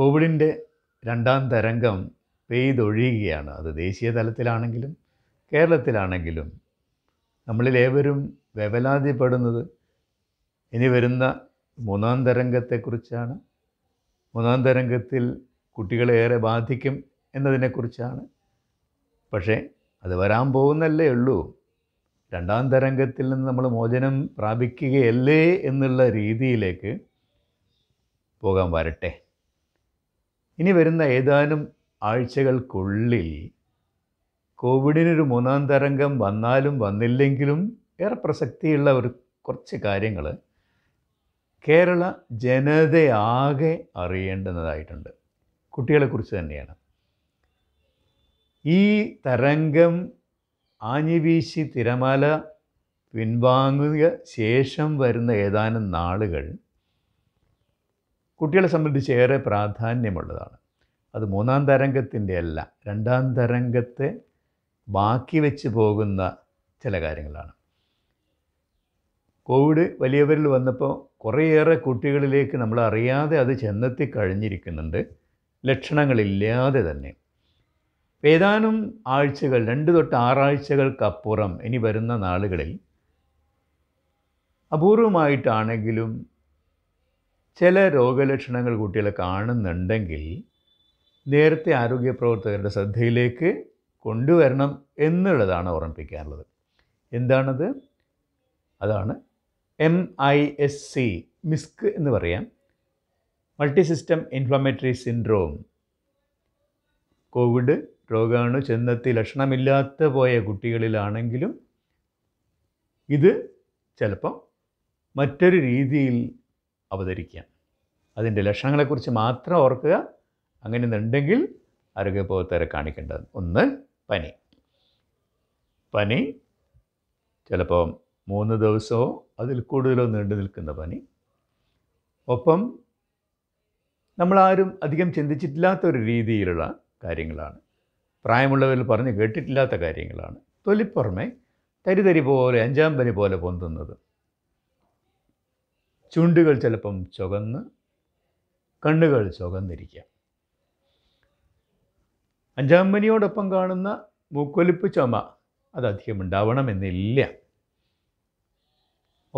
കോവിഡിൻ്റെ രണ്ടാം തരംഗം പെയ്തൊഴിയുകയാണ് അത് ദേശീയ തലത്തിലാണെങ്കിലും കേരളത്തിലാണെങ്കിലും ഏവരും വേവലാതിപ്പെടുന്നത് ഇനി വരുന്ന മൂന്നാം തരംഗത്തെക്കുറിച്ചാണ് മൂന്നാം തരംഗത്തിൽ കുട്ടികളെ ഏറെ ബാധിക്കും എന്നതിനെക്കുറിച്ചാണ് പക്ഷേ അത് വരാൻ പോകുന്നല്ലേ ഉള്ളൂ രണ്ടാം തരംഗത്തിൽ നിന്ന് നമ്മൾ മോചനം പ്രാപിക്കുകയല്ലേ എന്നുള്ള രീതിയിലേക്ക് പോകാൻ വരട്ടെ ഇനി വരുന്ന ഏതാനും ആഴ്ചകൾക്കുള്ളിൽ കോവിഡിനൊരു മൂന്നാം തരംഗം വന്നാലും വന്നില്ലെങ്കിലും ഏറെ പ്രസക്തിയുള്ള ഒരു കുറച്ച് കാര്യങ്ങൾ കേരള ജനതയാകെ അറിയേണ്ടുന്നതായിട്ടുണ്ട് കുട്ടികളെക്കുറിച്ച് തന്നെയാണ് ഈ തരംഗം ആഞ്ഞിവീശി തിരമാല പിൻവാങ്ങിയ ശേഷം വരുന്ന ഏതാനും നാളുകൾ കുട്ടികളെ സംബന്ധിച്ച് ഏറെ പ്രാധാന്യമുള്ളതാണ് അത് മൂന്നാം തരംഗത്തിൻ്റെ അല്ല രണ്ടാം തരംഗത്തെ ബാക്കി വെച്ച് പോകുന്ന ചില കാര്യങ്ങളാണ് കോവിഡ് വലിയവരിൽ വന്നപ്പോൾ കുറേയേറെ കുട്ടികളിലേക്ക് നമ്മൾ അറിയാതെ അത് ചെന്നെത്തി കഴിഞ്ഞിരിക്കുന്നുണ്ട് ലക്ഷണങ്ങളില്ലാതെ തന്നെ ഏതാനും ആഴ്ചകൾ രണ്ട് തൊട്ട് ആറാഴ്ചകൾക്കപ്പുറം ഇനി വരുന്ന നാളുകളിൽ അപൂർവമായിട്ടാണെങ്കിലും ചില രോഗലക്ഷണങ്ങൾ കുട്ടികൾ കാണുന്നുണ്ടെങ്കിൽ നേരത്തെ ആരോഗ്യ പ്രവർത്തകരുടെ ശ്രദ്ധയിലേക്ക് കൊണ്ടുവരണം എന്നുള്ളതാണ് ഓർമ്മിപ്പിക്കാനുള്ളത് എന്താണത് അതാണ് M I S C MISC എന്ന് പറയാം multi system inflammatory syndrome Covid രോഗാണു ചെന്നെത്തി ലക്ഷണമില്ലാത്ത പോയ കുട്ടികളിലാണെങ്കിലും ഇത് ചിലപ്പം മറ്റൊരു രീതിയിൽ അവതരിക്കുക അതിൻ്റെ ലക്ഷണങ്ങളെക്കുറിച്ച് മാത്രം ഓർക്കുക അങ്ങനെ എന്നുണ്ടെങ്കിൽ ആരോഗ്യബോധത്തരെ കാണിക്കേണ്ടത് ഒന്ന് പനി പനി ചിലപ്പോൾ മൂന്ന് ദിവസമോ അതിൽ കൂടുതലോ നീണ്ടു നിൽക്കുന്ന പനി ഒപ്പം നമ്മളാരും അധികം ചിന്തിച്ചിട്ടില്ലാത്ത ഒരു രീതിയിലുള്ള കാര്യങ്ങളാണ് പ്രായമുള്ളവരിൽ പറഞ്ഞ് കേട്ടിട്ടില്ലാത്ത കാര്യങ്ങളാണ് തൊലിപ്പുറമെ തരിതരി പോലെ അഞ്ചാം പനി പോലെ പൊന്തുന്നത് ചുണ്ടുകൾ ചിലപ്പം ചുവന്ന് കണ്ണുകൾ ചുവന്നിരിക്കാം അഞ്ചാം പനിയോടൊപ്പം കാണുന്ന മൂക്കൊലിപ്പ് ചുമ അത് അധികം ഉണ്ടാവണമെന്നില്ല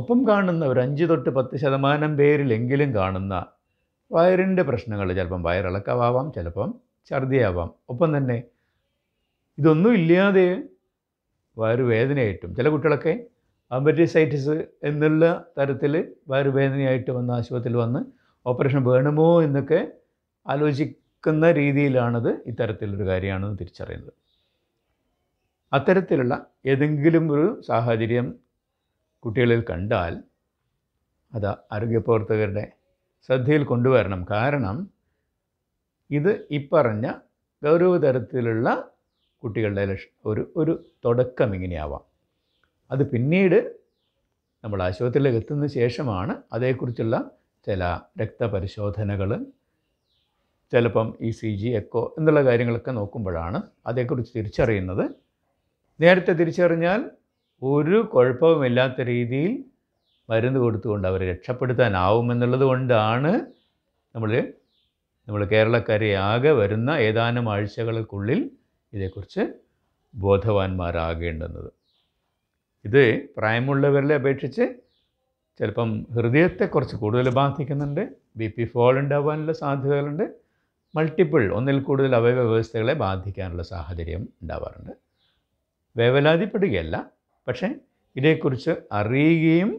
ഒപ്പം കാണുന്ന ഒരു അഞ്ച് തൊട്ട് പത്ത് ശതമാനം പേരിലെങ്കിലും കാണുന്ന വയറിൻ്റെ പ്രശ്നങ്ങൾ ചിലപ്പം വയറിളക്കമാവാം ചിലപ്പം ഛർദിയാവാം ഒപ്പം തന്നെ ഇതൊന്നും ഇല്ലാതെ വയറുവേദനയായിട്ടും ചില കുട്ടികളൊക്കെ അമ്പറ്റിസൈറ്റിസ് എന്നുള്ള തരത്തിൽ വയറുവേദനയായിട്ട് വന്ന് ആശുപത്രിയിൽ വന്ന് ഓപ്പറേഷൻ വേണമോ എന്നൊക്കെ ആലോചിക്കുന്ന രീതിയിലാണത് ഇത്തരത്തിലൊരു കാര്യമാണെന്ന് തിരിച്ചറിയുന്നത് അത്തരത്തിലുള്ള ഏതെങ്കിലും ഒരു സാഹചര്യം കുട്ടികളിൽ കണ്ടാൽ അത് ആരോഗ്യപ്രവർത്തകരുടെ ശ്രദ്ധയിൽ കൊണ്ടുവരണം കാരണം ഇത് ഇപ്പറഞ്ഞ ഗൗരവതരത്തിലുള്ള കുട്ടികളുടെ ലക്ഷ ഒരു ഒരു തുടക്കം ഇങ്ങനെയാവാം അത് പിന്നീട് നമ്മൾ ആശുപത്രിയിലേക്ക് എത്തുന്ന ശേഷമാണ് അതേക്കുറിച്ചുള്ള ചില രക്തപരിശോധനകൾ ചിലപ്പം ഇ സി ജി എക്കോ എന്നുള്ള കാര്യങ്ങളൊക്കെ നോക്കുമ്പോഴാണ് അതേക്കുറിച്ച് തിരിച്ചറിയുന്നത് നേരത്തെ തിരിച്ചറിഞ്ഞാൽ ഒരു കുഴപ്പവുമില്ലാത്ത രീതിയിൽ മരുന്ന് കൊടുത്തുകൊണ്ട് അവരെ രക്ഷപ്പെടുത്താനാവുമെന്നുള്ളത് കൊണ്ടാണ് നമ്മൾ നമ്മൾ കേരളക്കാരെ ആകെ വരുന്ന ഏതാനും ആഴ്ചകൾക്കുള്ളിൽ ഇതേക്കുറിച്ച് ബോധവാന്മാരാകേണ്ടുന്നത് ഇത് പ്രായമുള്ളവരിലെ അപേക്ഷിച്ച് ചിലപ്പം ഹൃദയത്തെ കുറച്ച് കൂടുതൽ ബാധിക്കുന്നുണ്ട് ബി പി ഫോൾ ഉണ്ടാവാനുള്ള സാധ്യതകളുണ്ട് മൾട്ടിപ്പിൾ ഒന്നിൽ കൂടുതൽ അവയവ വ്യവസ്ഥകളെ ബാധിക്കാനുള്ള സാഹചര്യം ഉണ്ടാവാറുണ്ട് വേവലാതിപ്പെടുകയല്ല പക്ഷേ ഇതേക്കുറിച്ച് അറിയുകയും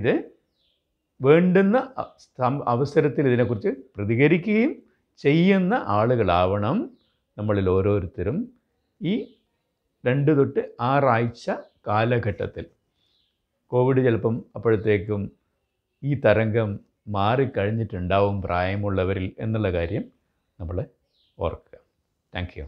ഇത് വേണ്ടുന്ന അവസരത്തിൽ ഇതിനെക്കുറിച്ച് പ്രതികരിക്കുകയും ചെയ്യുന്ന ആളുകളാവണം നമ്മളിൽ ഓരോരുത്തരും ഈ രണ്ട് തൊട്ട് ആറാഴ്ച കാലഘട്ടത്തിൽ കോവിഡ് ചിലപ്പം അപ്പോഴത്തേക്കും ഈ തരംഗം മാറിക്കഴിഞ്ഞിട്ടുണ്ടാവും പ്രായമുള്ളവരിൽ എന്നുള്ള കാര്യം നമ്മൾ ഓർക്കുക താങ്ക് യു